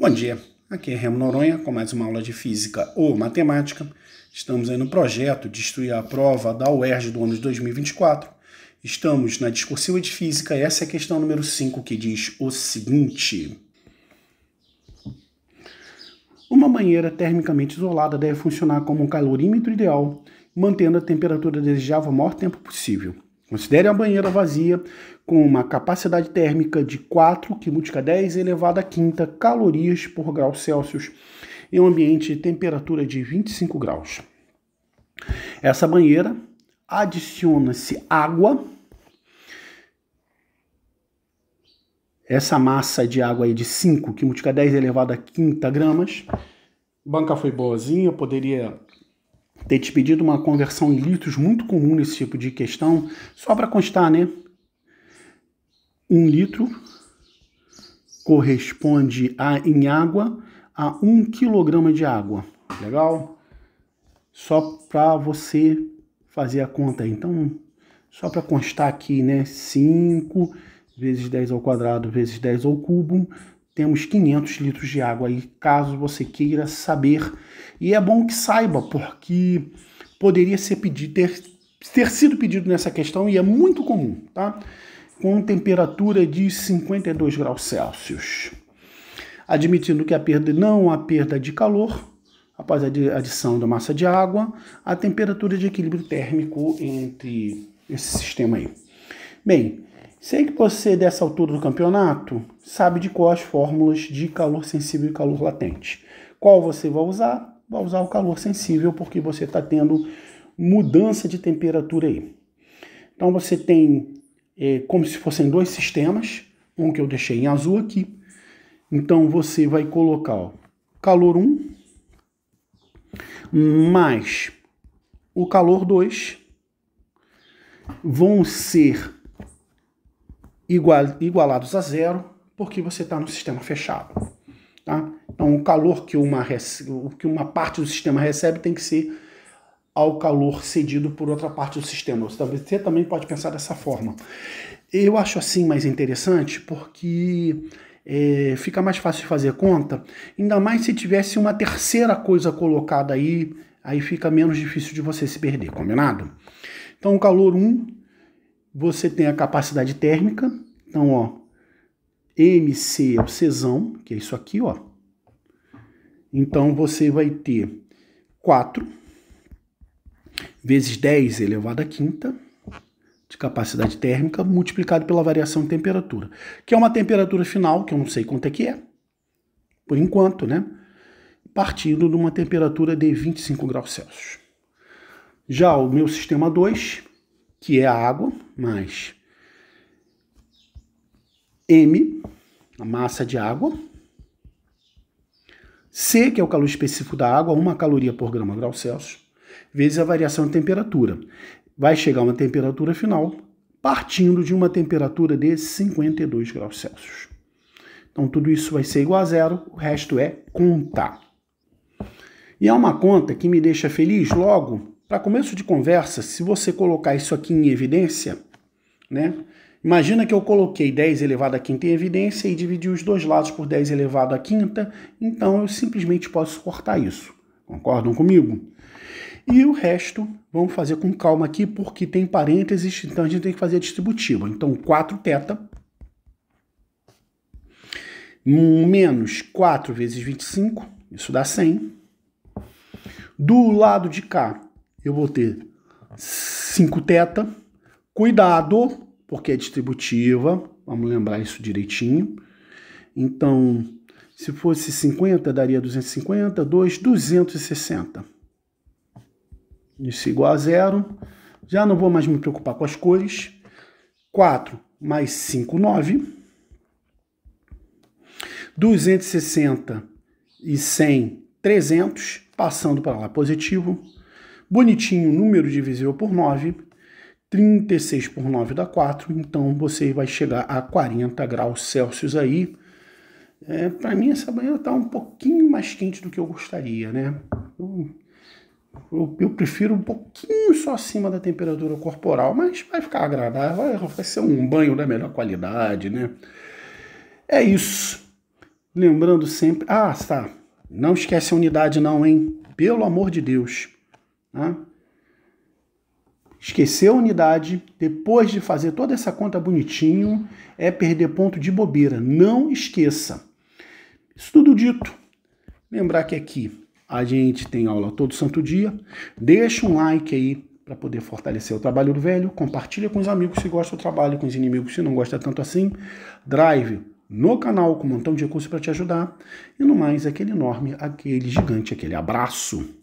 Bom dia, aqui é Remo Noronha com mais uma aula de Física ou Matemática. Estamos aí no projeto Destruir a Prova da UERJ do ano de 2024. Estamos na discursiva de Física e essa é a questão número 5 que diz o seguinte. Uma banheira termicamente isolada deve funcionar como um calorímetro ideal, mantendo a temperatura desejável o maior tempo possível. Considere a banheira vazia com uma capacidade térmica de 4, que multiplica 10 elevado a quinta calorias por grau Celsius em um ambiente de temperatura de 25 graus. Essa banheira adiciona-se água. Essa massa de água aí de 5, que multiplica 10 elevado a quinta gramas. Banca foi boazinha, poderia ter te pedido uma conversão em litros muito comum nesse tipo de questão, só para constar, né? Um litro corresponde a, em água a um quilograma de água. Legal? Só para você fazer a conta. Aí. Então, só para constar aqui, né? 5 vezes 10 ao quadrado vezes 10 ao cubo temos 500 litros de água aí, caso você queira saber. E é bom que saiba, porque poderia ser pedido, ter, ter sido pedido nessa questão e é muito comum, tá? Com temperatura de 52 graus Celsius. Admitindo que a perda não há perda de calor, após a adição da massa de água, a temperatura de equilíbrio térmico entre esse sistema aí. Bem, Sei que você, dessa altura do campeonato, sabe de qual as fórmulas de calor sensível e calor latente. Qual você vai usar? Vai usar o calor sensível, porque você está tendo mudança de temperatura aí. Então você tem é, como se fossem dois sistemas, um que eu deixei em azul aqui. Então você vai colocar ó, calor 1 mais o calor 2 vão ser igual, igualados a zero, porque você está no sistema fechado. Tá? Então, o calor que uma, que uma parte do sistema recebe tem que ser ao calor cedido por outra parte do sistema. Você também pode pensar dessa forma. Eu acho assim mais interessante porque é, fica mais fácil de fazer conta, ainda mais se tivesse uma terceira coisa colocada aí, aí fica menos difícil de você se perder, combinado? Então, o calor 1 você tem a capacidade térmica. Então, ó, MC é o cesão, que é isso aqui, ó. Então, você vai ter 4 vezes 10 elevado à quinta de capacidade térmica multiplicado pela variação de temperatura, que é uma temperatura final, que eu não sei quanto é que é, por enquanto, né? Partindo de uma temperatura de 25 graus Celsius. Já o meu sistema 2, que é a água, mais M, a massa de água. C, que é o calor específico da água, uma caloria por grama grau Celsius, vezes a variação de temperatura. Vai chegar uma temperatura final partindo de uma temperatura de 52 graus Celsius. Então tudo isso vai ser igual a zero, o resto é contar. E é uma conta que me deixa feliz logo, para começo de conversa, se você colocar isso aqui em evidência, né? Imagina que eu coloquei 10 elevado à quinta em evidência e dividi os dois lados por 10 elevado à quinta, então eu simplesmente posso cortar isso. Concordam comigo? E o resto, vamos fazer com calma aqui, porque tem parênteses, então a gente tem que fazer a distributiva. Então, 4 teta menos 4 vezes 25, isso dá 100. Do lado de cá, eu vou ter 5 teta Cuidado, porque é distributiva, vamos lembrar isso direitinho. Então, se fosse 50, daria 250, 2, 260. Isso é igual a zero. Já não vou mais me preocupar com as cores. 4 mais 5, 9. 260 e 100, 300, passando para lá positivo. Bonitinho, número divisível por 9. 36 por 9 dá 4, então você vai chegar a 40 graus Celsius aí. É, Para mim essa banheira está um pouquinho mais quente do que eu gostaria, né? Eu, eu, prefiro um pouquinho só acima da temperatura corporal, mas vai ficar agradável, vai, vai ser um banho da melhor qualidade, né? É isso. Lembrando sempre... Ah, tá. Não esquece a unidade não, hein? Pelo amor de Deus. Tá? esquecer a unidade, depois de fazer toda essa conta bonitinho, é perder ponto de bobeira. Não esqueça. Isso tudo dito. Lembrar que aqui a gente tem aula todo santo dia. Deixa um like aí para poder fortalecer o trabalho do velho. Compartilha com os amigos se gosta do trabalho, com os inimigos se não gosta tanto assim. Drive no canal com um montão de recursos para te ajudar. E no mais, aquele enorme, aquele gigante, aquele abraço.